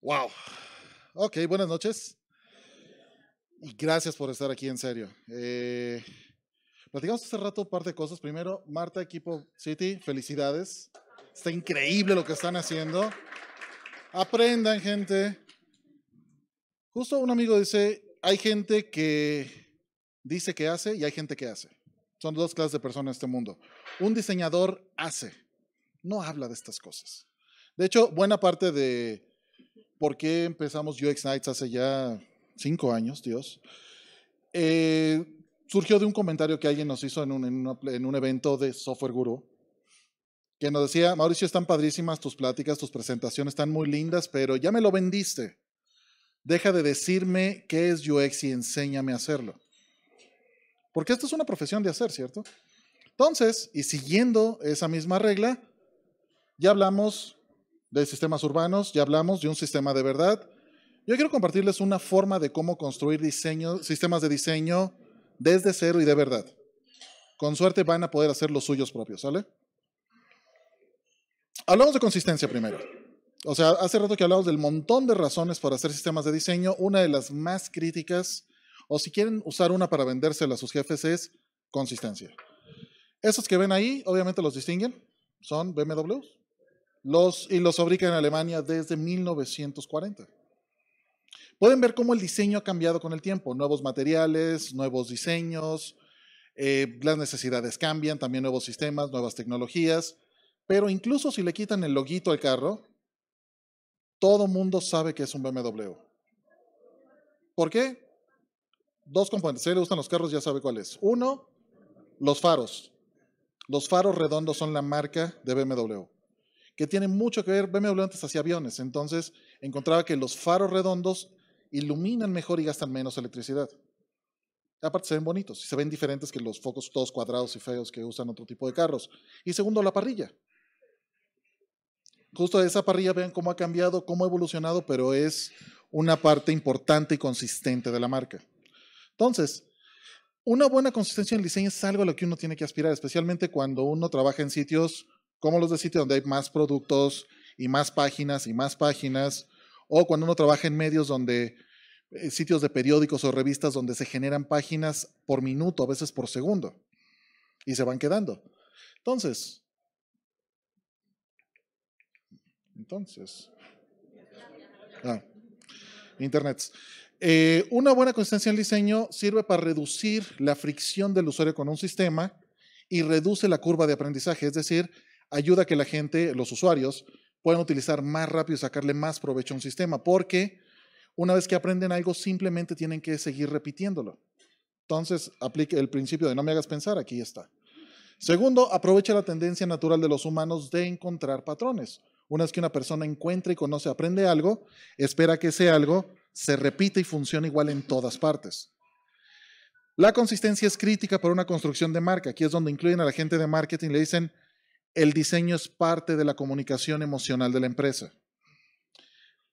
Wow. Ok, buenas noches. Y gracias por estar aquí, en serio. Eh, platicamos hace rato parte de cosas. Primero, Marta, equipo City, felicidades. Está increíble lo que están haciendo. Aprendan, gente. Justo un amigo dice, hay gente que dice que hace y hay gente que hace. Son dos clases de personas en este mundo. Un diseñador hace, no habla de estas cosas. De hecho, buena parte de por qué empezamos UX Nights hace ya cinco años, Dios. Eh, surgió de un comentario que alguien nos hizo en un, evento de Software Guru, que nos decía, Mauricio, están padrísimas tus pláticas, tus presentaciones están muy lindas, pero ya me lo vendiste. Deja de decirme qué es UX y enséñame a hacerlo. Porque esto es una profesión de hacer, ¿cierto? Entonces, y siguiendo esa misma regla, ya hablamos de sistemas urbanos, ya hablamos de un sistema de verdad. Yo quiero compartirles una forma de cómo construir sistemas de diseño desde cero y de verdad. Con suerte van a poder hacer los suyos propios, ¿sale? Hablamos de consistencia primero. O sea, hace rato que hablamos del montón de razones para hacer sistemas de diseño. Una de las más críticas, o si quieren usar una para vendérsela a sus jefes, es consistencia. Esos que ven ahí, obviamente los distinguen, son BMWs, y los fabrican en Alemania desde 1940. Pueden ver cómo el diseño ha cambiado con el tiempo, nuevos materiales, nuevos diseños, eh, las necesidades cambian, también nuevos sistemas, nuevas tecnologías, pero incluso si le quitan el loguito al carro, todo mundo sabe que es un BMW. ¿Por qué? Dos componentes. Si le gustan los carros, ya sabe cuál es. Uno, los faros. Los faros redondos son la marca de BMW que tiene mucho que ver, BMW antes hacía aviones, entonces encontraba que los faros redondos iluminan mejor y gastan menos electricidad. Aparte se ven bonitos, se ven diferentes que los focos todos cuadrados y feos que usan otro tipo de carros. Y segundo, la parrilla. Justo de esa parrilla vean cómo ha cambiado, cómo ha evolucionado, pero es una parte importante y consistente de la marca. Entonces, una buena consistencia en el diseño es algo a lo que uno tiene que aspirar, especialmente cuando uno trabaja en sitios como los de sitio donde hay más productos y más páginas y más páginas, o cuando uno trabaja en medios donde eh, sitios de periódicos o revistas donde se generan páginas por minuto, a veces por segundo, y se van quedando. Entonces, entonces, ah, Internet. Eh, una buena consistencia en diseño sirve para reducir la fricción del usuario con un sistema y reduce la curva de aprendizaje, es decir, ayuda a que la gente, los usuarios, puedan utilizar más rápido y sacarle más provecho a un sistema, porque una vez que aprenden algo, simplemente tienen que seguir repitiéndolo. Entonces, aplique el principio de no me hagas pensar, aquí está. Segundo, aprovecha la tendencia natural de los humanos de encontrar patrones. Una vez que una persona encuentra y conoce, aprende algo, espera que ese algo se repita y funcione igual en todas partes. La consistencia es crítica para una construcción de marca. Aquí es donde incluyen a la gente de marketing le dicen, el diseño es parte de la comunicación emocional de la empresa.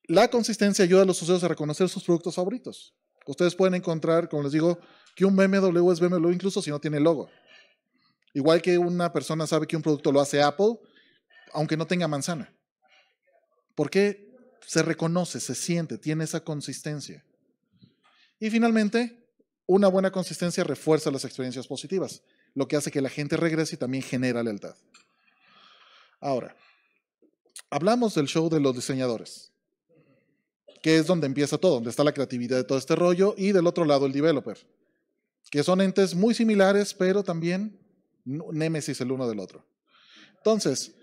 La consistencia ayuda a los usuarios a reconocer sus productos favoritos. Ustedes pueden encontrar, como les digo, que un BMW es BMW incluso si no tiene logo. Igual que una persona sabe que un producto lo hace Apple, aunque no tenga manzana. Porque Se reconoce, se siente, tiene esa consistencia. Y finalmente, una buena consistencia refuerza las experiencias positivas, lo que hace que la gente regrese y también genera lealtad. Ahora, hablamos del show de los diseñadores, que es donde empieza todo, donde está la creatividad de todo este rollo, y del otro lado el developer, que son entes muy similares, pero también némesis el uno del otro. Entonces,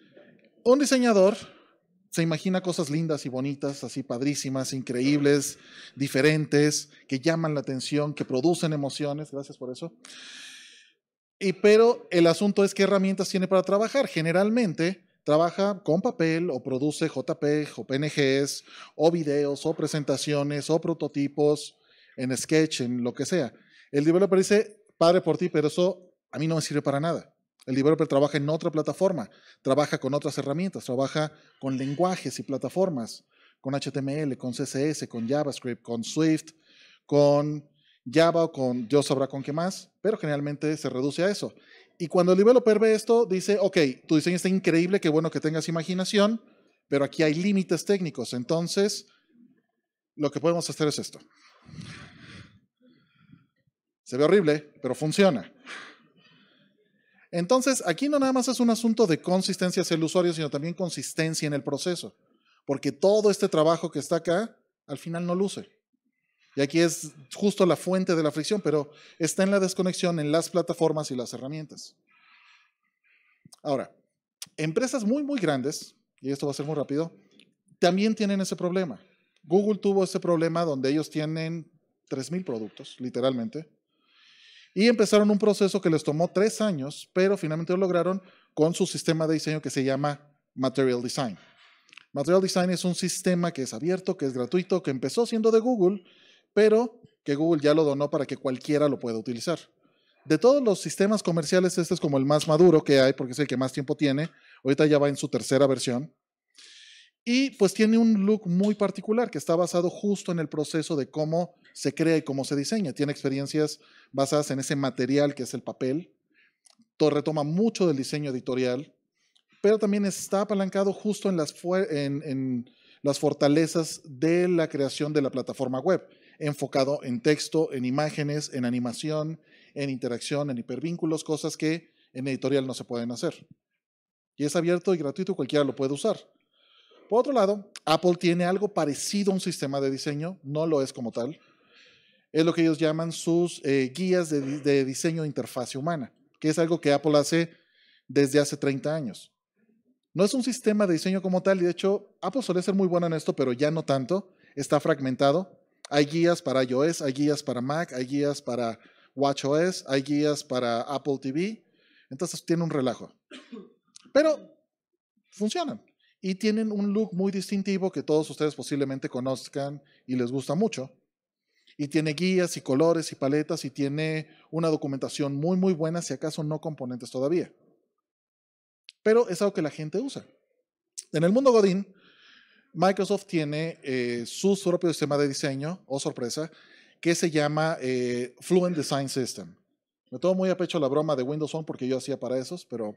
un diseñador se imagina cosas lindas y bonitas, así padrísimas, increíbles, diferentes, que llaman la atención, que producen emociones, gracias por eso. Y pero el asunto es qué herramientas tiene para trabajar. Generalmente trabaja con papel o produce JPEG o PNGs o videos o presentaciones o prototipos en Sketch, en lo que sea. El developer dice, padre por ti, pero eso a mí no me sirve para nada. El developer trabaja en otra plataforma, trabaja con otras herramientas, trabaja con lenguajes y plataformas, con HTML, con CSS, con JavaScript, con Swift, con Java o con Dios sabrá con qué más, pero generalmente se reduce a eso. Y cuando el developer ve esto, dice, ok, tu diseño está increíble, qué bueno que tengas imaginación, pero aquí hay límites técnicos. Entonces, lo que podemos hacer es esto. Se ve horrible, pero funciona. Entonces, aquí no nada más es un asunto de consistencia hacia el usuario, sino también consistencia en el proceso. Porque todo este trabajo que está acá, al final no luce. Y aquí es justo la fuente de la fricción, pero está en la desconexión en las plataformas y las herramientas. Ahora, empresas muy, muy grandes, y esto va a ser muy rápido, también tienen ese problema. Google tuvo ese problema donde ellos tienen 3.000 productos, literalmente, y empezaron un proceso que les tomó tres años, pero finalmente lo lograron con su sistema de diseño que se llama Material Design. Material Design es un sistema que es abierto, que es gratuito, que empezó siendo de Google pero que Google ya lo donó para que cualquiera lo pueda utilizar. De todos los sistemas comerciales, este es como el más maduro que hay, porque es el que más tiempo tiene. Ahorita ya va en su tercera versión. Y pues tiene un look muy particular que está basado justo en el proceso de cómo se crea y cómo se diseña. Tiene experiencias basadas en ese material que es el papel. Todo retoma mucho del diseño editorial, pero también está apalancado justo en las, en, en las fortalezas de la creación de la plataforma web enfocado en texto, en imágenes, en animación, en interacción, en hipervínculos, cosas que en editorial no se pueden hacer. Y es abierto y gratuito, cualquiera lo puede usar. Por otro lado, Apple tiene algo parecido a un sistema de diseño, no lo es como tal. Es lo que ellos llaman sus eh, guías de, diseño de interfaz humana, que es algo que Apple hace desde hace 30 años. No es un sistema de diseño como tal, y de hecho, Apple suele ser muy bueno en esto, pero ya no tanto. Está fragmentado. Hay guías para iOS, hay guías para Mac, hay guías para WatchOS, hay guías para Apple TV. Entonces tiene un relajo. Pero funcionan. Y tienen un look muy distintivo que todos ustedes posiblemente conozcan y les gusta mucho. Y tiene guías y colores y paletas y tiene una documentación muy, muy buena, si acaso no componentes todavía. Pero es algo que la gente usa. En el mundo Godin... Microsoft tiene eh, su propio sistema de diseño, o oh, sorpresa, que se llama eh, Fluent Design System. Me tomo muy a pecho la broma de Windows Phone porque yo hacía para esos, pero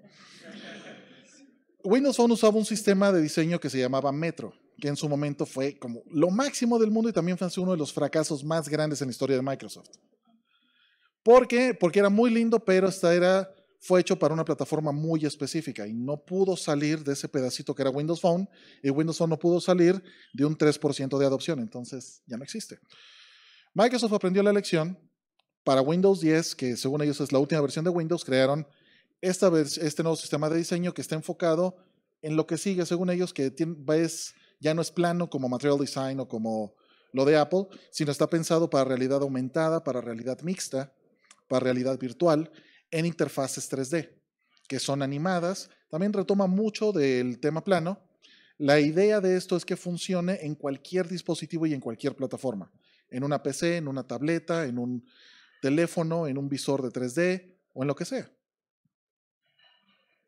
Windows Phone usaba un sistema de diseño que se llamaba Metro, que en su momento fue como lo máximo del mundo y también fue uno de los fracasos más grandes en la historia de Microsoft. ¿Por qué? Porque era muy lindo, pero esta era fue hecho para una plataforma muy específica y no pudo salir de ese pedacito que era Windows Phone y Windows Phone no pudo salir de un 3% de adopción, entonces ya no existe. Microsoft aprendió la lección para Windows 10, que según ellos es la última versión de Windows, crearon esta vez este nuevo sistema de diseño que está enfocado en lo que sigue, según ellos, que ya no es plano como Material Design o como lo de Apple, sino está pensado para realidad aumentada, para realidad mixta, para realidad virtual en interfaces 3D, que son animadas. También retoma mucho del tema plano. La idea de esto es que funcione en cualquier dispositivo y en cualquier plataforma, en una PC, en una tableta, en un teléfono, en un visor de 3D o en lo que sea.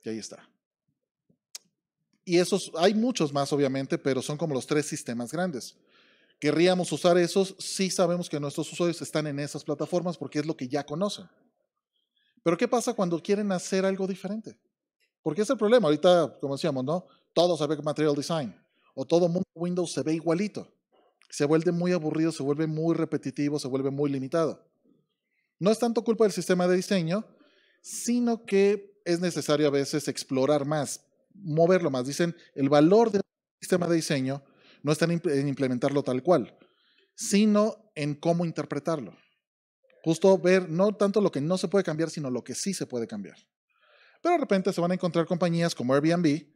Y ahí está. Y esos, hay muchos más obviamente, pero son como los tres sistemas grandes. Querríamos usar esos si sabemos que nuestros usuarios están en esas plataformas porque es lo que ya conocen. Pero ¿qué pasa cuando quieren hacer algo diferente? Porque es el problema. Ahorita, como decíamos, ¿no? Todo se ve material design. O todo mundo Windows se ve igualito. Se vuelve muy aburrido, se vuelve muy repetitivo, se vuelve muy limitado. No es tanto culpa del sistema de diseño, sino que es necesario a veces explorar más, moverlo más. Dicen, el valor del sistema de diseño no está en implementarlo tal cual, sino en cómo interpretarlo. Justo ver no tanto lo que no se puede cambiar, sino lo que sí se puede cambiar. Pero de repente se van a encontrar compañías como Airbnb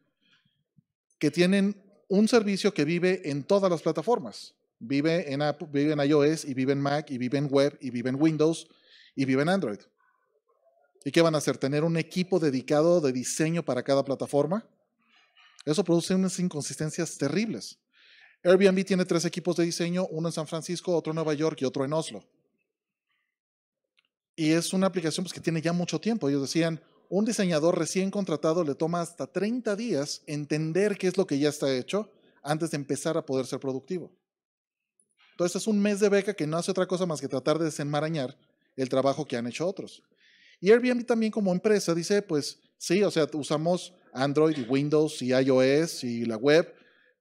que tienen un servicio que vive en todas las plataformas. Vive en, Apple, vive en iOS y vive en Mac y vive en web y vive en Windows y vive en Android. ¿Y qué van a hacer? ¿Tener un equipo dedicado de diseño para cada plataforma? Eso produce unas inconsistencias terribles. Airbnb tiene tres equipos de diseño, uno en San Francisco, otro en Nueva York y otro en Oslo. Y es una aplicación pues, que tiene ya mucho tiempo. Ellos decían, un diseñador recién contratado le toma hasta 30 días entender qué es lo que ya está hecho antes de empezar a poder ser productivo. Entonces es un mes de beca que no hace otra cosa más que tratar de desenmarañar el trabajo que han hecho otros. Y Airbnb también como empresa dice, pues sí, o sea, usamos Android y Windows y iOS y la web,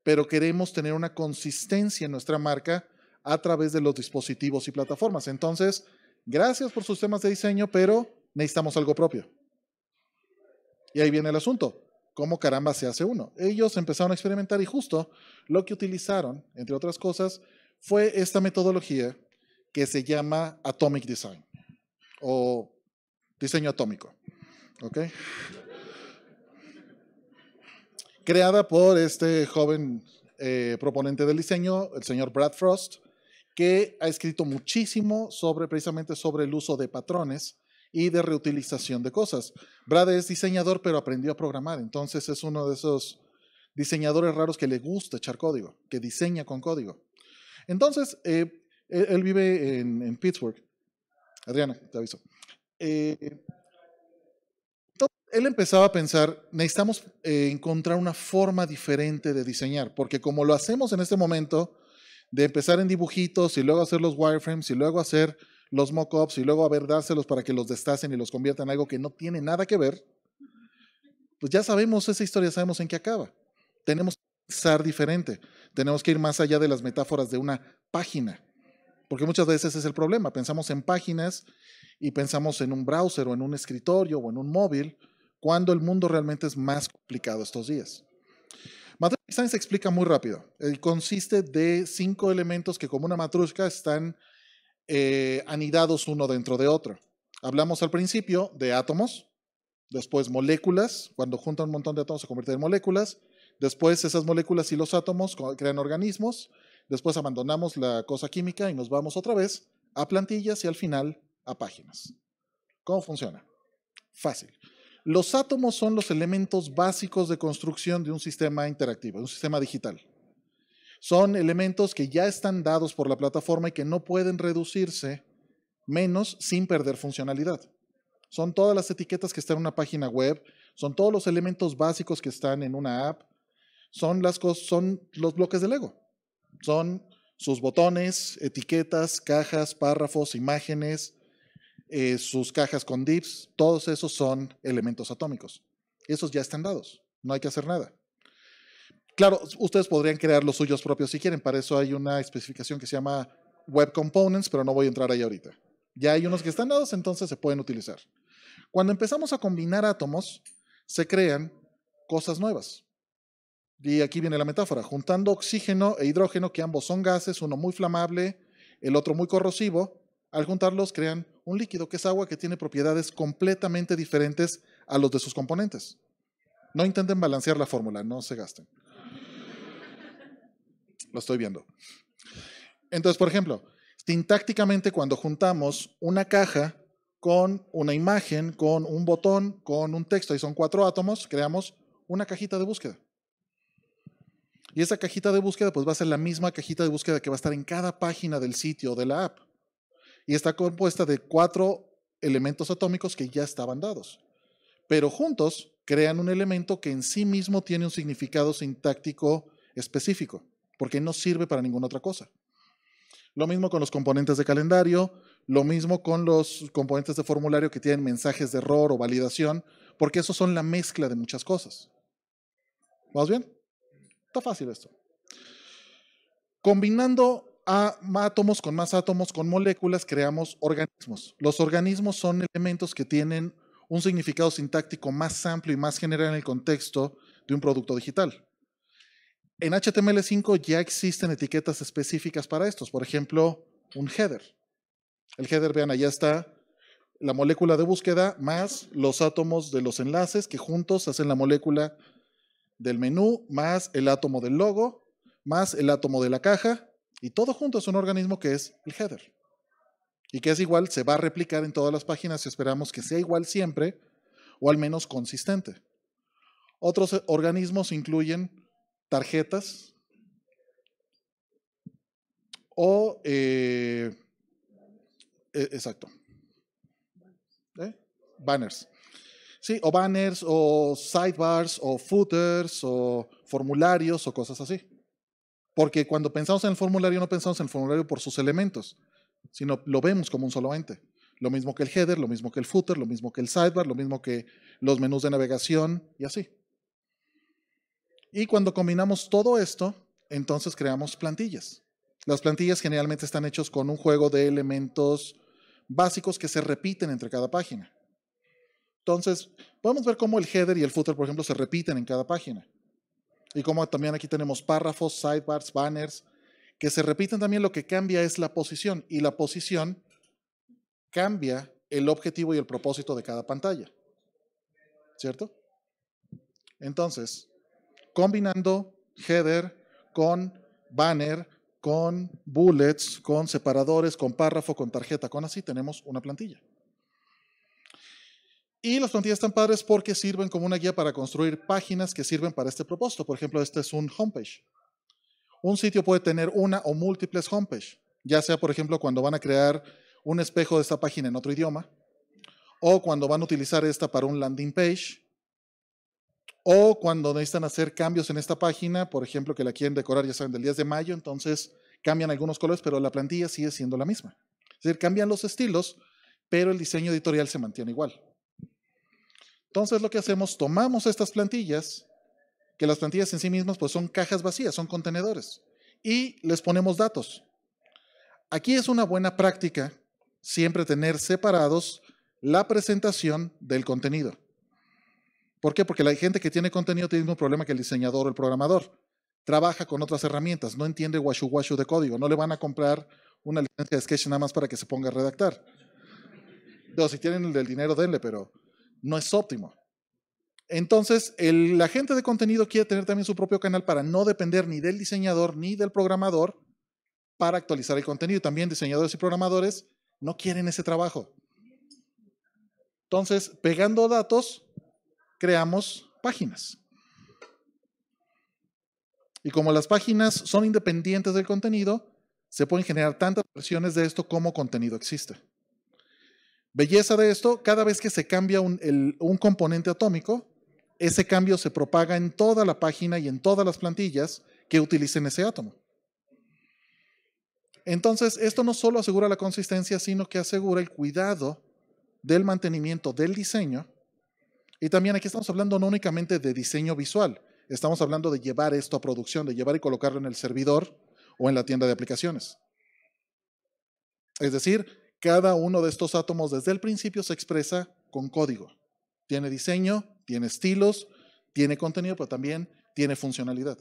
pero queremos tener una consistencia en nuestra marca a través de los dispositivos y plataformas. Entonces, gracias por sus temas de diseño, pero necesitamos algo propio. Y ahí viene el asunto. ¿Cómo caramba se hace uno? Ellos empezaron a experimentar y justo lo que utilizaron, entre otras cosas, fue esta metodología que se llama Atomic Design o diseño atómico. ¿Ok? Creada por este joven eh, proponente del diseño, el señor Brad Frost, que ha escrito muchísimo sobre precisamente sobre el uso de patrones y de reutilización de cosas. Brad es diseñador, pero aprendió a programar, entonces es uno de esos diseñadores raros que le gusta echar código, que diseña con código. Entonces, eh, él, vive en, Pittsburgh. Adriana, te aviso. Eh, él empezaba a pensar, necesitamos eh, encontrar una forma diferente de diseñar, porque como lo hacemos en este momento, de empezar en dibujitos y luego hacer los wireframes y luego hacer los mockups y luego a ver dárselos para que los destacen y los conviertan en algo que no tiene nada que ver, pues ya sabemos esa historia, sabemos en qué acaba. Tenemos que pensar diferente, tenemos que ir más allá de las metáforas de una página, porque muchas veces es el problema, pensamos en páginas y pensamos en un browser o en un escritorio o en un móvil, cuando el mundo realmente es más complicado estos días. Matryoshka se explica muy rápido. Eh, consiste de cinco elementos que como una matrushka están eh, anidados uno dentro de otro. Hablamos al principio de átomos, después moléculas, cuando juntan un montón de átomos se convierten en moléculas, después esas moléculas y los átomos crean organismos, después abandonamos la cosa química y nos vamos otra vez a plantillas y al final a páginas. ¿Cómo funciona? Fácil. Los átomos son los elementos básicos de construcción de un sistema interactivo, de un sistema digital. Son elementos que ya están dados por la plataforma y que no pueden reducirse menos sin perder funcionalidad. Son todas las etiquetas que están en una página web, son todos los elementos básicos que están en una app, son, son los bloques de Lego, son sus botones, etiquetas, cajas, párrafos, imágenes, eh, sus cajas con divs, todos esos son elementos atómicos. Esos ya están dados, no hay que hacer nada. Claro, ustedes podrían crear los suyos propios si quieren, para eso hay una especificación que se llama Web Components, pero no voy a entrar ahí ahorita. Ya hay unos que están dados, entonces se pueden utilizar. Cuando empezamos a combinar átomos, se crean cosas nuevas. Y aquí viene la metáfora, juntando oxígeno e hidrógeno, que ambos son gases, uno muy flamable, el otro muy corrosivo, al juntarlos crean un líquido, que es agua que tiene propiedades completamente diferentes a los de sus componentes. No intenten balancear la fórmula, no se gasten. Lo estoy viendo. Entonces, por ejemplo, sintácticamente cuando juntamos una caja con una imagen, con un botón, con un texto, y son cuatro átomos, creamos una cajita de búsqueda. Y esa cajita de búsqueda pues va a ser la misma cajita de búsqueda que va a estar en cada página del sitio o de la app y está compuesta de cuatro elementos atómicos que ya estaban dados. Pero juntos crean un elemento que en sí mismo tiene un significado sintáctico específico, porque no sirve para ninguna otra cosa. Lo mismo con los componentes de calendario, lo mismo con los componentes de formulario que tienen mensajes de error o validación, porque esos son la mezcla de muchas cosas. ¿Vamos bien? Está fácil esto. Combinando a átomos con más átomos, con moléculas, creamos organismos. Los organismos son elementos que tienen un significado sintáctico más amplio y más general en el contexto de un producto digital. En HTML5 ya existen etiquetas específicas para estos, por ejemplo, un header. El header, vean, allá está la molécula de búsqueda más los átomos de los enlaces que juntos hacen la molécula del menú, más el átomo del logo, más el átomo de la caja, y todo junto es un organismo que es el header. Y que es igual, se va a replicar en todas las páginas y esperamos que sea igual siempre o al menos consistente. Otros eh, organismos incluyen tarjetas o... Eh, e, exacto. ¿Eh? Banners. Sí, o banners, o sidebars, o footers, o formularios, o cosas así. Porque cuando pensamos en el formulario, no pensamos en el formulario por sus elementos, sino lo vemos como un solo ente. Lo mismo que el header, lo mismo que el footer, lo mismo que el sidebar, lo mismo que los menús de navegación y así. Y cuando combinamos todo esto, entonces creamos plantillas. Las plantillas generalmente están hechas con un juego de elementos básicos que se repiten entre cada página. Entonces, podemos ver cómo el header y el footer, por ejemplo, se repiten en cada página. Y como también aquí tenemos párrafos, sidebars, banners, que se repiten también, lo que cambia es la posición. Y la posición cambia el objetivo y el propósito de cada pantalla. ¿Cierto? Entonces, combinando header con banner, con bullets, con separadores, con párrafo, con tarjeta, con así, tenemos una plantilla. Y las plantillas están padres porque sirven como una guía para construir páginas que sirven para este propósito. Por ejemplo, este es un homepage. Un sitio puede tener una o múltiples homepage, ya sea, por ejemplo, cuando van a crear un espejo de esta página en otro idioma, o cuando van a utilizar esta para un landing page, o cuando necesitan hacer cambios en esta página, por ejemplo, que la quieren decorar, ya saben, del 10 de mayo, entonces cambian algunos colores, pero la plantilla sigue siendo la misma. Es decir, cambian los estilos, pero el diseño editorial se mantiene igual. Entonces lo que hacemos, tomamos estas plantillas, que las plantillas en sí mismas pues son cajas vacías, son contenedores, y les ponemos datos. Aquí es una buena práctica siempre tener separados la presentación del contenido. ¿Por qué? Porque la gente que tiene contenido tiene un problema que el diseñador o el programador. Trabaja con otras herramientas, no entiende guashu guashu de código, no le van a comprar una licencia de sketch nada más para que se ponga a redactar. No, si tienen el del dinero, denle, pero no es óptimo. Entonces, el, la gente de contenido quiere tener también su propio canal para no depender ni del diseñador ni del programador para actualizar el contenido. También diseñadores y programadores no quieren ese trabajo. Entonces, pegando datos, creamos páginas. Y como las páginas son independientes del contenido, se pueden generar tantas versiones de esto como contenido existe. Belleza de esto, cada vez que se cambia un, componente atómico, ese cambio se propaga en toda la página y en todas las plantillas que utilicen ese átomo. Entonces, esto no solo asegura la consistencia, sino que asegura el cuidado del mantenimiento del diseño. Y también aquí estamos hablando no únicamente de diseño visual, estamos hablando de llevar esto a producción, de llevar y colocarlo en el servidor o en la tienda de aplicaciones. Es decir, cada uno de estos átomos desde el principio se expresa con código. Tiene diseño, tiene estilos, tiene contenido, pero también tiene funcionalidad.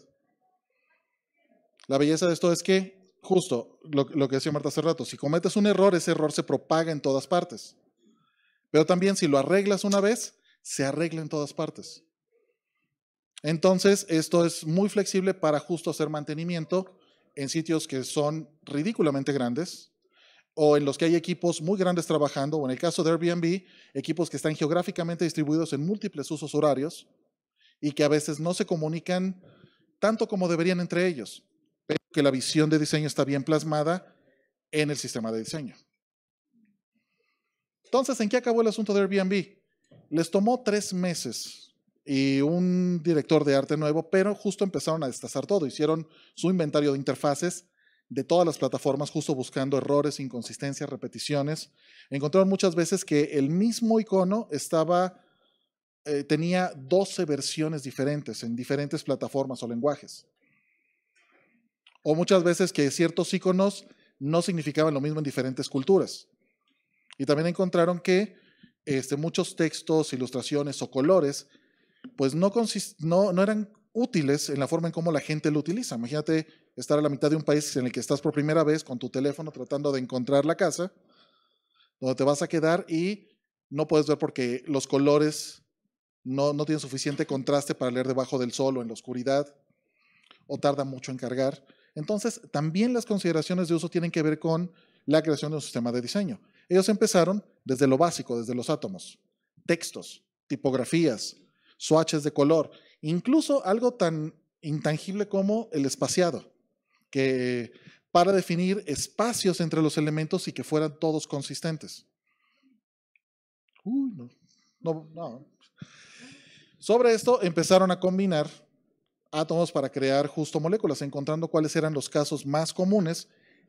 La belleza de esto es que, justo lo, que decía Marta hace rato, si cometes un error, ese error se propaga en todas partes. Pero también si lo arreglas una vez, se arregla en todas partes. Entonces, esto es muy flexible para justo hacer mantenimiento en sitios que son ridículamente grandes, o en los que hay equipos muy grandes trabajando, o en el caso de Airbnb, equipos que están geográficamente distribuidos en múltiples usos horarios y que a veces no se comunican tanto como deberían entre ellos, pero que la visión de diseño está bien plasmada en el sistema de diseño. Entonces, ¿en qué acabó el asunto de Airbnb? Les tomó tres meses y un director de arte nuevo, pero justo empezaron a destazar todo. Hicieron su inventario de interfaces de todas las plataformas, justo buscando errores, inconsistencias, repeticiones, encontraron muchas veces que el mismo icono estaba, eh, tenía 12 versiones diferentes en diferentes plataformas o lenguajes. O muchas veces que ciertos iconos no significaban lo mismo en diferentes culturas. Y también encontraron que este, muchos textos, ilustraciones o colores, pues no, no, no, eran útiles en la forma en cómo la gente lo utiliza. Imagínate estar a la mitad de un país en el que estás por primera vez con tu teléfono tratando de encontrar la casa, donde te vas a quedar y no puedes ver porque los colores no, tienen suficiente contraste para leer debajo del sol o en la oscuridad, o tarda mucho en cargar. Entonces, también las consideraciones de uso tienen que ver con la creación de un sistema de diseño. Ellos empezaron desde lo básico, desde los átomos, textos, tipografías, swatches de color, Incluso algo tan intangible como el espaciado, que para definir espacios entre los elementos y que fueran todos consistentes. Sobre esto empezaron a combinar átomos para crear justo moléculas, encontrando cuáles eran los casos más comunes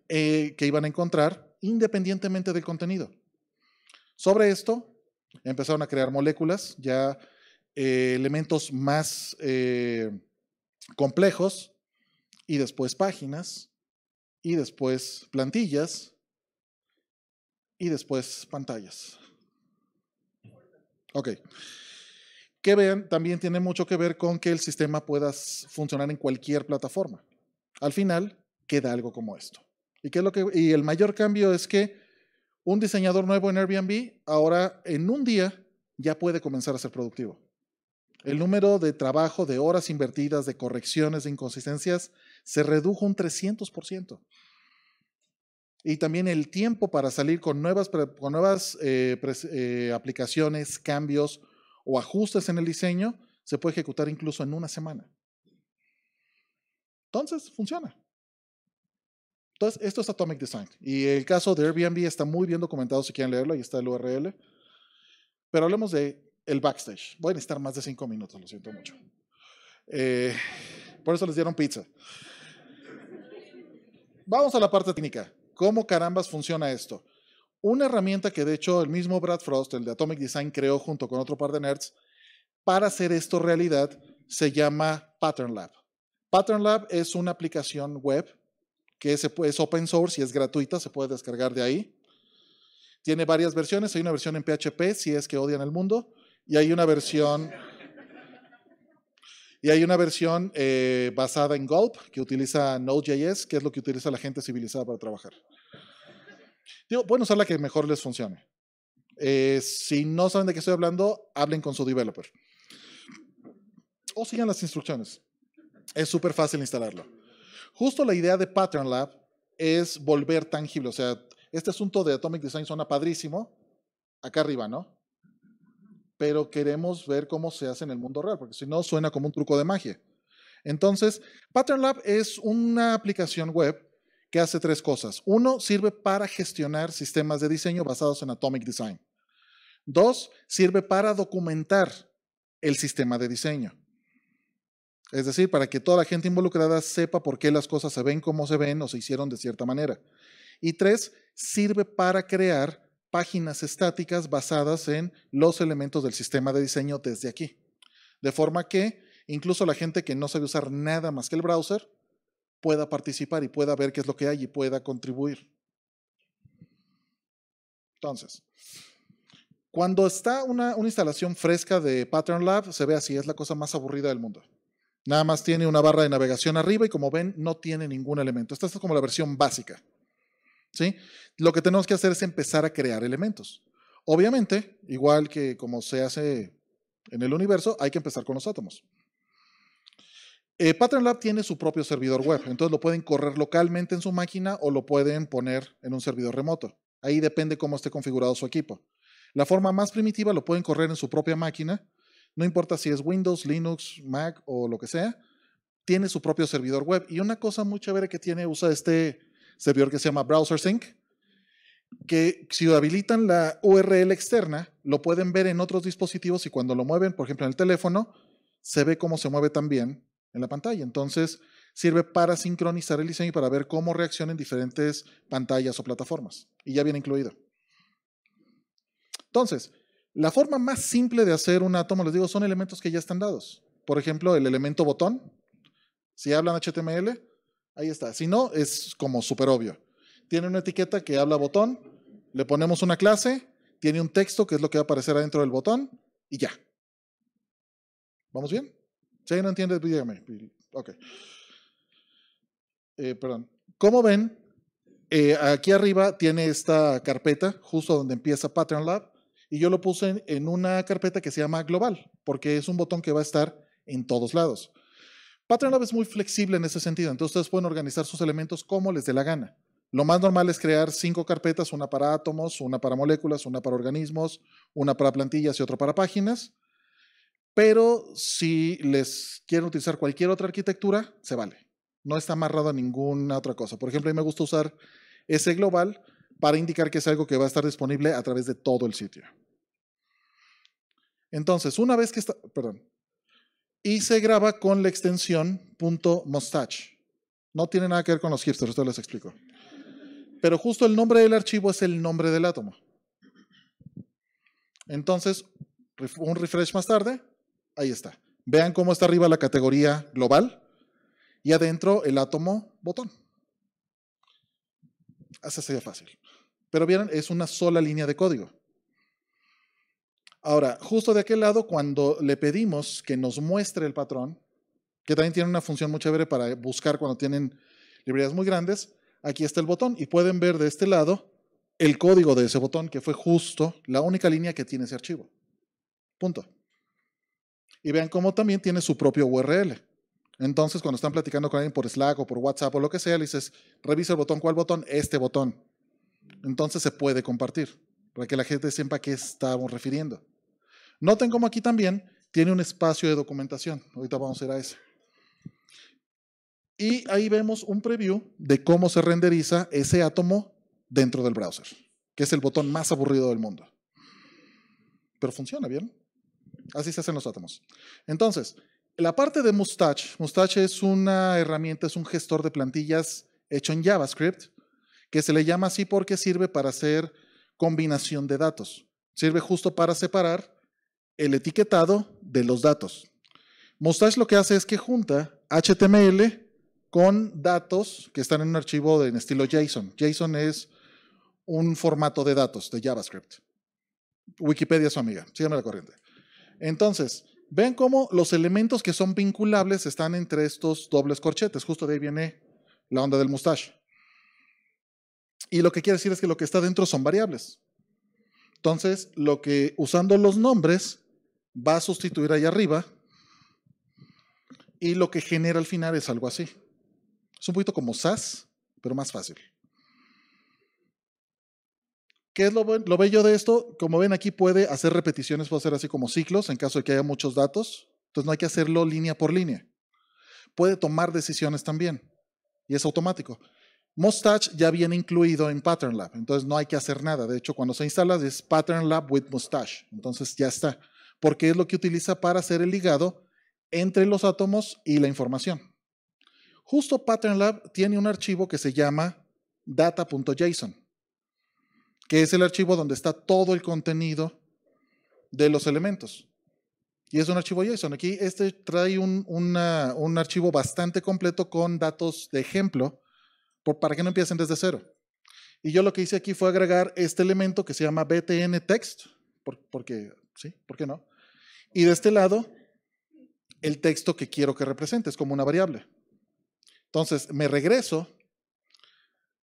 eh, que iban a encontrar independientemente del contenido. Sobre esto empezaron a crear moléculas ya eh, elementos más eh, complejos y después páginas y después plantillas y después pantallas. Ok. Que vean, también tiene mucho que ver con que el sistema pueda funcionar en cualquier plataforma. Al final queda algo como esto. ¿Y, lo que, y el mayor cambio es que un diseñador nuevo en Airbnb ahora en un día ya puede comenzar a ser productivo el número de trabajo de horas invertidas, de correcciones, de inconsistencias, se redujo un 300%. Y también el tiempo para salir con nuevas, nuevas eh, eh, aplicaciones, cambios o ajustes en el diseño se puede ejecutar incluso en una semana. Entonces, funciona. Entonces, esto es Atomic Design. Y el caso de Airbnb está muy bien documentado si quieren leerlo, ahí está el URL. Pero hablemos de el backstage. Voy a necesitar más de cinco minutos, lo siento mucho. Eh, por eso les dieron pizza. Vamos a la parte técnica. ¿Cómo carambas funciona esto? Una herramienta que de hecho el mismo Brad Frost, el de Atomic Design, creó junto con otro par de nerds para hacer esto realidad se llama Pattern Lab. Pattern Lab es una aplicación web que es, es open source y es gratuita, se puede descargar de ahí. Tiene varias versiones, hay una versión en PHP si es que odian el mundo, y hay una versión, y hay una versión eh, basada en Gulp que utiliza Node.js, que es lo que utiliza la gente civilizada para trabajar. Digo, pueden usar la que mejor les funcione. Eh, si no saben de qué estoy hablando, hablen con su developer. O sigan las instrucciones. Es súper fácil instalarlo. Justo la idea de Pattern Lab es volver tangible. O sea, este asunto de Atomic Design suena padrísimo. Acá arriba, ¿no? pero queremos ver cómo se hace en el mundo real, porque si no suena como un truco de magia. Entonces, Pattern Lab es una aplicación web que hace tres cosas. Uno, sirve para gestionar sistemas de diseño basados en Atomic Design. Dos, sirve para documentar el sistema de diseño. Es decir, para que toda la gente involucrada sepa por qué las cosas se ven como se ven o se hicieron de cierta manera. Y tres, sirve para crear páginas estáticas basadas en los elementos del sistema de diseño desde aquí. De forma que incluso la gente que no sabe usar nada más que el browser pueda participar y pueda ver qué es lo que hay y pueda contribuir. Entonces, cuando está una, instalación fresca de Pattern Lab, se ve así, es la cosa más aburrida del mundo. Nada más tiene una barra de navegación arriba y como ven, no tiene ningún elemento. Esta es como la versión básica. ¿sí? Lo que tenemos que hacer es empezar a crear elementos. Obviamente, igual que como se hace en el universo, hay que empezar con los átomos. Eh, Pattern Lab tiene su propio servidor web, entonces lo pueden correr localmente en su máquina o lo pueden poner en un servidor remoto. Ahí depende cómo esté configurado su equipo. La forma más primitiva lo pueden correr en su propia máquina, no importa si es Windows, Linux, Mac o lo que sea, tiene su propio servidor web. Y una cosa muy chévere que tiene, usa este servidor que se llama Browser Sync, que si habilitan la URL externa, lo pueden ver en otros dispositivos y cuando lo mueven, por ejemplo en el teléfono, se ve cómo se mueve también en la pantalla. Entonces, sirve para sincronizar el diseño y para ver cómo reacciona diferentes pantallas o plataformas. Y ya viene incluido. Entonces, la forma más simple de hacer un átomo, les digo, son elementos que ya están dados. Por ejemplo, el elemento botón. Si hablan HTML, Ahí está. Si no, es como súper obvio. Tiene una etiqueta que habla botón, le ponemos una clase, tiene un texto que es lo que va a aparecer adentro del botón y ya. ¿Vamos bien? Si alguien no entiende, dígame. Ok. Eh, perdón. Como ven, eh, aquí arriba tiene esta carpeta, justo donde empieza Pattern Lab, y yo lo puse en una carpeta que se llama global, porque es un botón que va a estar en todos lados. PatternLab es muy flexible en ese sentido, entonces ustedes pueden organizar sus elementos como les dé la gana. Lo más normal es crear cinco carpetas, una para átomos, una para moléculas, una para organismos, una para plantillas y otra para páginas. Pero si les quieren utilizar cualquier otra arquitectura, se vale. No está amarrado a ninguna otra cosa. Por ejemplo, a mí me gusta usar ese global para indicar que es algo que va a estar disponible a través de todo el sitio. Entonces, una vez que está, perdón, y se graba con la extensión .mustache. No tiene nada que ver con los hipsters, esto les explico. Pero justo el nombre del archivo es el nombre del átomo. Entonces, un refresh más tarde, ahí está. Vean cómo está arriba la categoría global y adentro el átomo botón. Así sería fácil. Pero vieron, es una sola línea de código. Ahora, justo de aquel lado, cuando le pedimos que nos muestre el patrón, que también tiene una función muy chévere para buscar cuando tienen librerías muy grandes, aquí está el botón y pueden ver de este lado el código de ese botón, que fue justo la única línea que tiene ese archivo. Punto. Y vean cómo también tiene su propio URL. Entonces, cuando están platicando con alguien por Slack o por WhatsApp o lo que sea, le dices, revisa el botón, ¿cuál botón? Este botón. Entonces se puede compartir, para que la gente sepa a qué estamos refiriendo. Noten cómo aquí también tiene un espacio de documentación. Ahorita vamos a ir a ese. Y ahí vemos un preview de cómo se renderiza ese átomo dentro del browser, que es el botón más aburrido del mundo. Pero funciona, ¿bien? Así se hacen los átomos. Entonces, la parte de Mustache, Mustache es una herramienta, es un gestor de plantillas hecho en JavaScript, que se le llama así porque sirve para hacer combinación de datos. Sirve justo para separar el etiquetado de los datos. Mustache lo que hace es que junta HTML con datos que están en un archivo en estilo JSON. JSON es un formato de datos de JavaScript. Wikipedia es su amiga, síganme la corriente. Entonces, ven cómo los elementos que son vinculables están entre estos dobles corchetes. Justo de ahí viene la onda del mustache. Y lo que quiere decir es que lo que está dentro son variables. Entonces, lo que usando los nombres va a sustituir ahí arriba y lo que genera al final es algo así. Es un poquito como SAS, pero más fácil. ¿Qué es lo, lo bello de esto? Como ven aquí puede hacer repeticiones, puede hacer así como ciclos en caso de que haya muchos datos. Entonces no hay que hacerlo línea por línea. Puede tomar decisiones también y es automático. Mustache ya viene incluido en Pattern Lab, entonces no hay que hacer nada. De hecho, cuando se instala es Pattern Lab with Mustache, entonces ya está porque es lo que utiliza para hacer el ligado entre los átomos y la información. Justo PatternLab tiene un archivo que se llama data.json, que es el archivo donde está todo el contenido de los elementos. Y es un archivo JSON. Aquí este trae un, archivo bastante completo con datos de ejemplo por, para que no empiecen desde cero. Y yo lo que hice aquí fue agregar este elemento que se llama btn text, porque, sí, ¿por qué no? Y de este lado, el texto que quiero que representes como una variable. Entonces, me regreso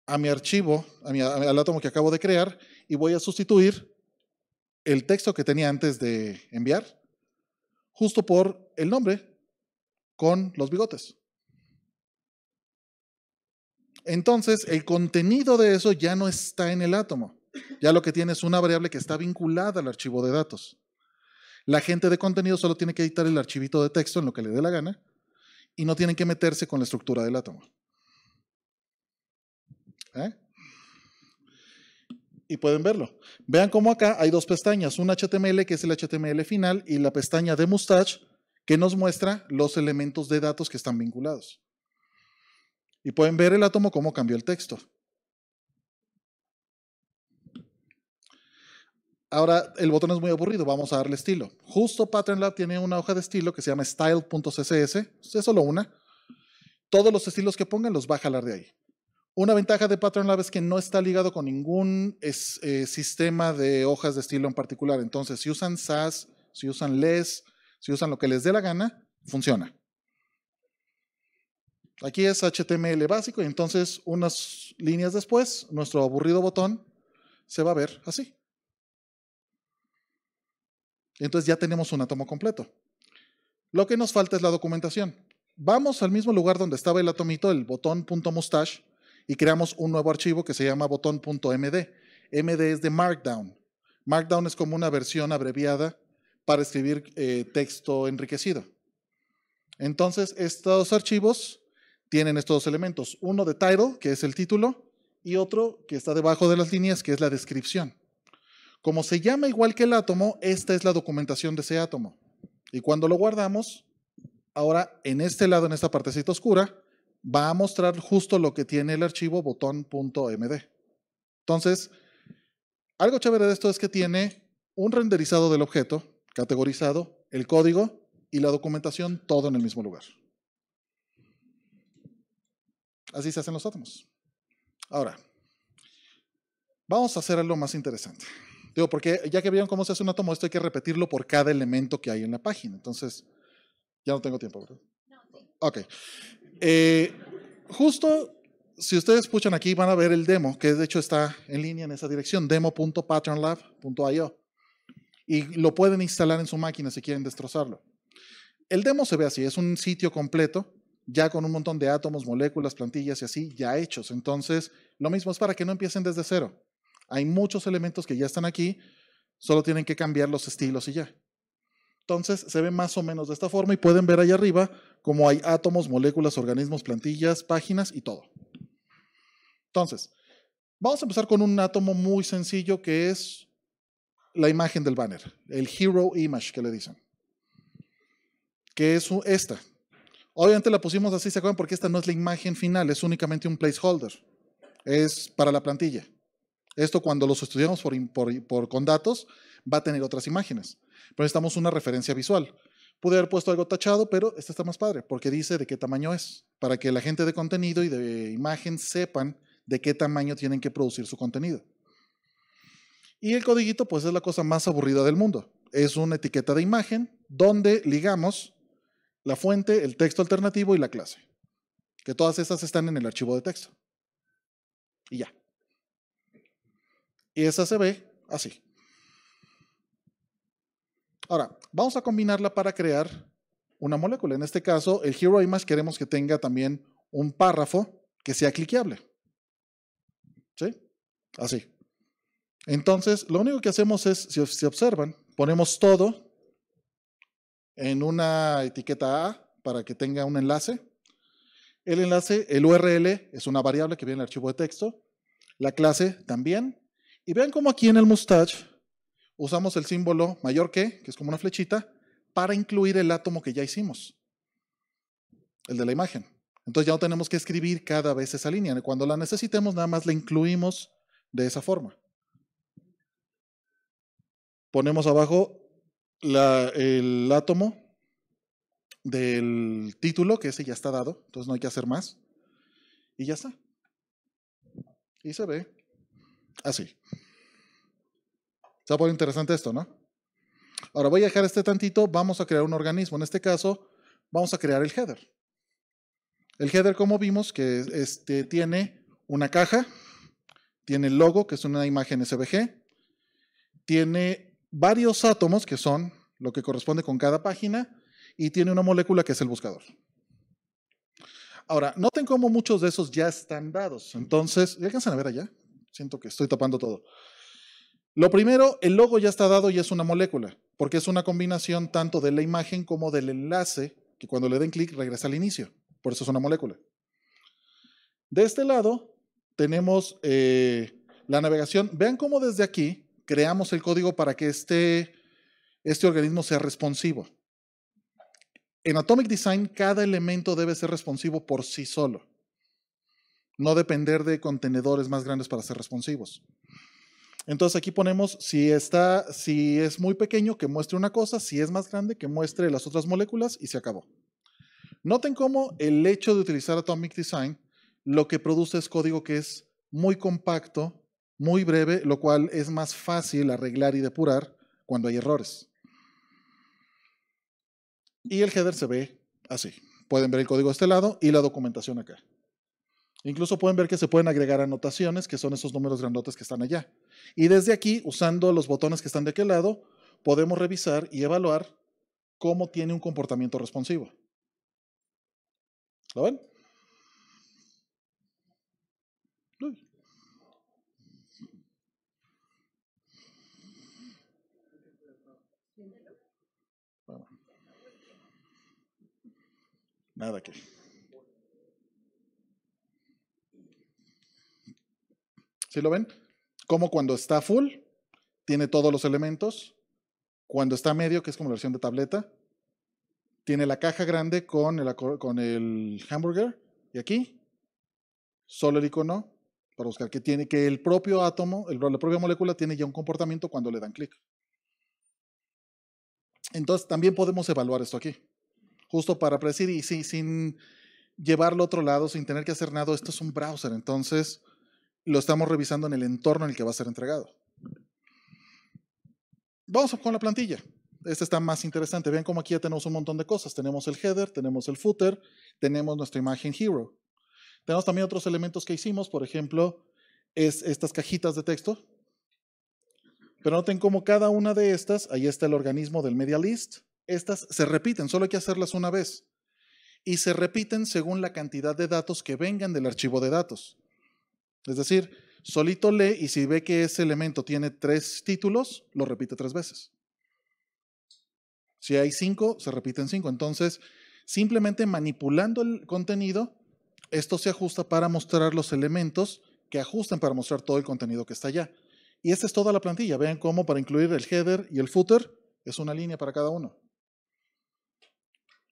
a mi archivo, al átomo que acabo de crear, y voy a sustituir el texto que tenía antes de enviar, justo por el nombre, con los bigotes. Entonces, el contenido de eso ya no está en el átomo. Ya lo que tiene es una variable que está vinculada al archivo de datos. La gente de contenido solo tiene que editar el archivito de texto en lo que le dé la gana y no tienen que meterse con la estructura del átomo. ¿Eh? Y pueden verlo. Vean cómo acá hay dos pestañas, un HTML que es el HTML final y la pestaña de mustache que nos muestra los elementos de datos que están vinculados. Y pueden ver el átomo cómo cambió el texto. Ahora, el botón es muy aburrido, vamos a darle estilo. Justo PatternLab tiene una hoja de estilo que se llama style.css, es solo una. Todos los estilos que pongan los va a jalar de ahí. Una ventaja de PatternLab es que no está ligado con ningún eh, sistema de hojas de estilo en particular. Entonces, si usan SAS, si usan LESS, si usan lo que les dé la gana, funciona. Aquí es HTML básico y entonces unas líneas después, nuestro aburrido botón se va a ver así. Entonces ya tenemos un átomo completo. Lo que nos falta es la documentación. Vamos al mismo lugar donde estaba el atomito, el botón.mustache, y creamos un nuevo archivo que se llama botón.md. MD es de Markdown. Markdown es como una versión abreviada para escribir eh, texto enriquecido. Entonces, estos archivos tienen estos dos elementos. Uno de title, que es el título, y otro que está debajo de las líneas, que es la descripción. Como se llama igual que el átomo, esta es la documentación de ese átomo. Y cuando lo guardamos, ahora en este lado, en esta partecita oscura, va a mostrar justo lo que tiene el archivo botón.md. Entonces, algo chévere de esto es que tiene un renderizado del objeto, categorizado, el código y la documentación todo en el mismo lugar. Así se hacen los átomos. Ahora, vamos a hacer algo más interesante. Digo, porque ya que vieron cómo se hace un átomo, esto hay que repetirlo por cada elemento que hay en la página. Entonces, ya no tengo tiempo, ¿verdad? No, Ok. Eh, justo si ustedes escuchan aquí, van a ver el demo, que de hecho está en línea en esa dirección, demo.patternlab.io. Y lo pueden instalar en su máquina si quieren destrozarlo. El demo se ve así, es un sitio completo, ya con un montón de átomos, moléculas, plantillas y así, ya hechos. Entonces, lo mismo es para que no empiecen desde cero. Hay muchos elementos que ya están aquí, solo tienen que cambiar los estilos y ya. Entonces se ve más o menos de esta forma y pueden ver ahí arriba cómo hay átomos, moléculas, organismos, plantillas, páginas y todo. Entonces, vamos a empezar con un átomo muy sencillo que es la imagen del banner, el hero image que le dicen, que es esta. Obviamente la pusimos así, ¿se acuerdan? Porque esta no es la imagen final, es únicamente un placeholder, es para la plantilla. Esto cuando los estudiamos por, con datos va a tener otras imágenes, pero necesitamos una referencia visual. Pude haber puesto algo tachado, pero esta está más padre porque dice de qué tamaño es, para que la gente de contenido y de imagen sepan de qué tamaño tienen que producir su contenido. Y el codiguito pues es la cosa más aburrida del mundo. Es una etiqueta de imagen donde ligamos la fuente, el texto alternativo y la clase. Que todas esas están en el archivo de texto. Y ya. Y esa se ve así. Ahora, vamos a combinarla para crear una molécula. En este caso, el Hero queremos que tenga también un párrafo que sea cliqueable. ¿Sí? Así. Entonces, lo único que hacemos es, si, si observan, ponemos todo en una etiqueta A para que tenga un enlace. El enlace, el URL, es una variable que viene en el archivo de texto. La clase también. Y vean cómo aquí en el mustache usamos el símbolo mayor que, que es como una flechita, para incluir el átomo que ya hicimos, el de la imagen. Entonces ya no tenemos que escribir cada vez esa línea. Cuando la necesitemos, nada más la incluimos de esa forma. Ponemos abajo el átomo del título, que ese ya está dado, entonces no hay que hacer más. Y ya está. Y se ve así. Está muy interesante esto, ¿no? Ahora voy a dejar este tantito, vamos a crear un organismo. En este caso, vamos a crear el header. El header, como vimos, que este, tiene una caja, tiene el logo, que es una imagen SVG, tiene varios átomos, que son lo que corresponde con cada página, y tiene una molécula, que es el buscador. Ahora, noten cómo muchos de esos ya están dados. Entonces, ¿ya alcanzan a ver allá? siento que estoy tapando todo. Lo primero, el logo ya está dado y es una molécula, porque es una combinación tanto de la imagen como del enlace que cuando le den clic regresa al inicio. Por eso es una molécula. De este lado tenemos eh, la navegación. Vean cómo desde aquí creamos el código para que este, este organismo sea responsivo. En Atomic Design, cada elemento debe ser responsivo por sí solo no depender de contenedores más grandes para ser responsivos. Entonces aquí ponemos si está, si es muy pequeño que muestre una cosa, si es más grande que muestre las otras moléculas y se acabó. Noten cómo el hecho de utilizar Atomic Design lo que produce es código que es muy compacto, muy breve, lo cual es más fácil arreglar y depurar cuando hay errores. Y el header se ve así. Pueden ver el código de este lado y la documentación acá. Incluso pueden ver que se pueden agregar anotaciones, que son esos números grandotes que están allá. Y desde aquí, usando los botones que están de aquel lado, podemos revisar y evaluar cómo tiene un comportamiento responsivo. ¿Lo ven? Nada que. ¿Sí lo ven? Como cuando está full, tiene todos los elementos. Cuando está medio, que es como la versión de tableta, tiene la caja grande con el, con el hamburger. Y aquí, solo el icono para buscar que tiene que el propio átomo, el, la propia molécula tiene ya un comportamiento cuando le dan clic. Entonces, también podemos evaluar esto aquí, justo para predecir y sin llevarlo a otro lado, sin tener que hacer nada. Esto es un browser, entonces lo estamos revisando en el entorno en el que va a ser entregado. Vamos con la plantilla. Esta está más interesante. Vean cómo aquí ya tenemos un montón de cosas. Tenemos el header, tenemos el footer, tenemos nuestra imagen hero. Tenemos también otros elementos que hicimos, por ejemplo, es estas cajitas de texto. Pero noten cómo cada una de estas, ahí está el organismo del media list, estas se repiten, solo hay que hacerlas una vez. Y se repiten según la cantidad de datos que vengan del archivo de datos. Es decir, solito lee y si ve que ese elemento tiene tres títulos, lo repite tres veces. Si hay cinco, se repiten cinco. Entonces, simplemente manipulando el contenido, esto se ajusta para mostrar los elementos que ajustan para mostrar todo el contenido que está allá. Y esta es toda la plantilla. Vean cómo para incluir el header y el footer es una línea para cada uno.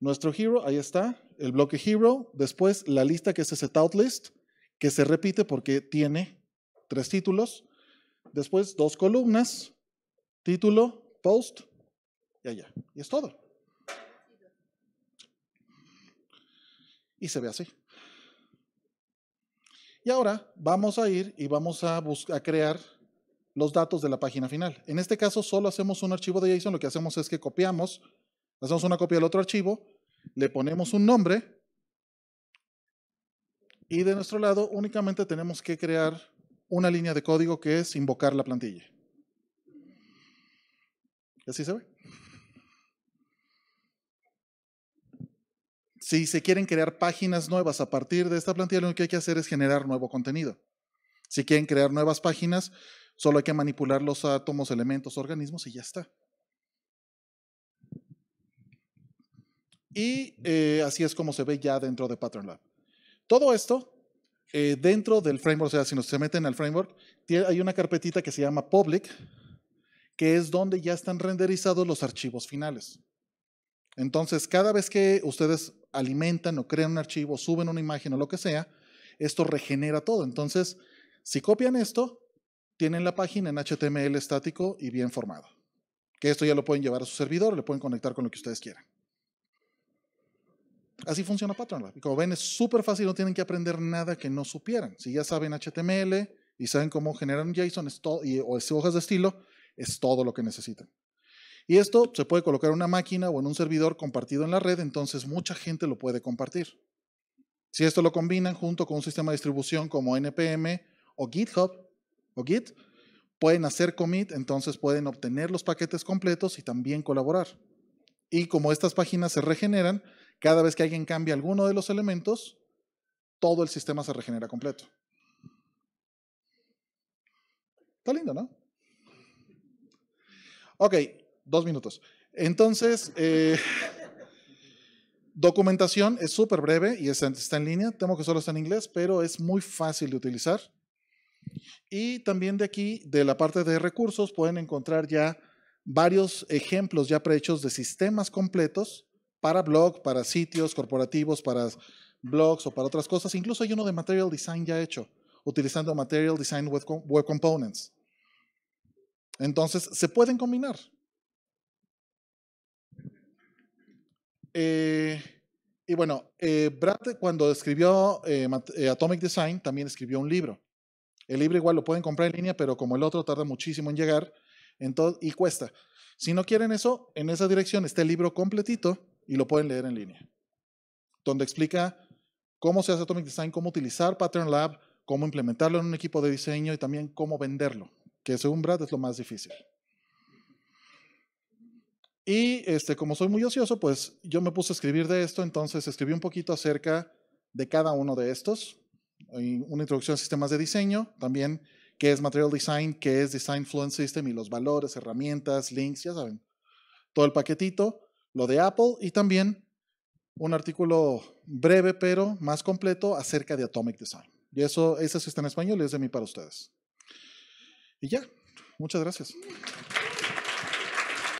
Nuestro hero, ahí está, el bloque hero, después la lista que es set out list, que se repite porque tiene tres títulos, después dos columnas, título, post, y allá. Y es todo. Y se ve así. Y ahora vamos a ir y vamos a, a crear los datos de la página final. En este caso solo hacemos un archivo de JSON, lo que hacemos es que copiamos, hacemos una copia del otro archivo, le ponemos un nombre y de nuestro lado, únicamente tenemos que crear una línea de código que es invocar la plantilla. Así se ve. Si se quieren crear páginas nuevas a partir de esta plantilla, lo único que hay que hacer es generar nuevo contenido. Si quieren crear nuevas páginas, solo hay que manipular los átomos, elementos, organismos y ya está. Y eh, así es como se ve ya dentro de Pattern Lab. Todo esto eh, dentro del framework, o sea, si nos se meten al framework, hay una carpetita que se llama public, que es donde ya están renderizados los archivos finales. Entonces, cada vez que ustedes alimentan o crean un archivo, suben una imagen o lo que sea, esto regenera todo. Entonces, si copian esto, tienen la página en HTML estático y bien formado. Que esto ya lo pueden llevar a su servidor, le pueden conectar con lo que ustedes quieran. Así funciona Patreon. Y como ven, es súper fácil, no tienen que aprender nada que no supieran. Si ya saben HTML y saben cómo generar un JSON o hojas de estilo, es todo lo que necesitan. Y esto se puede colocar en una máquina o en un servidor compartido en la red, entonces mucha gente lo puede compartir. Si esto lo combinan junto con un sistema de distribución como NPM o GitHub o Git, pueden hacer commit, entonces pueden obtener los paquetes completos y también colaborar. Y como estas páginas se regeneran, cada vez que alguien cambia alguno de los elementos, todo el sistema se regenera completo. Está lindo, ¿no? Ok, dos minutos. Entonces, eh, documentación es súper breve y está, en línea. Temo que solo está en inglés, pero es muy fácil de utilizar. Y también de aquí, de la parte de recursos, pueden encontrar ya varios ejemplos ya prehechos de sistemas completos para blog, para sitios corporativos, para blogs o para otras cosas. Incluso hay uno de Material Design ya hecho, utilizando Material Design Web, Components. Entonces, se pueden combinar. Eh, y bueno, eh, Brad cuando escribió eh, Atomic Design también escribió un libro. El libro igual lo pueden comprar en línea, pero como el otro tarda muchísimo en llegar entonces, y cuesta. Si no quieren eso, en esa dirección está el libro completito y lo pueden leer en línea, donde explica cómo se hace Atomic Design, cómo utilizar Pattern Lab, cómo implementarlo en un equipo de diseño y también cómo venderlo, que según Brad es lo más difícil. Y este, como soy muy ocioso, pues yo me puse a escribir de esto, entonces escribí un poquito acerca de cada uno de estos, una introducción a sistemas de diseño, también qué es Material Design, qué es Design Fluent System y los valores, herramientas, links, ya saben, todo el paquetito lo de Apple y también un artículo breve pero más completo acerca de Atomic Design. Y eso, ese sí está en español y es de mí para ustedes. Y ya, muchas gracias.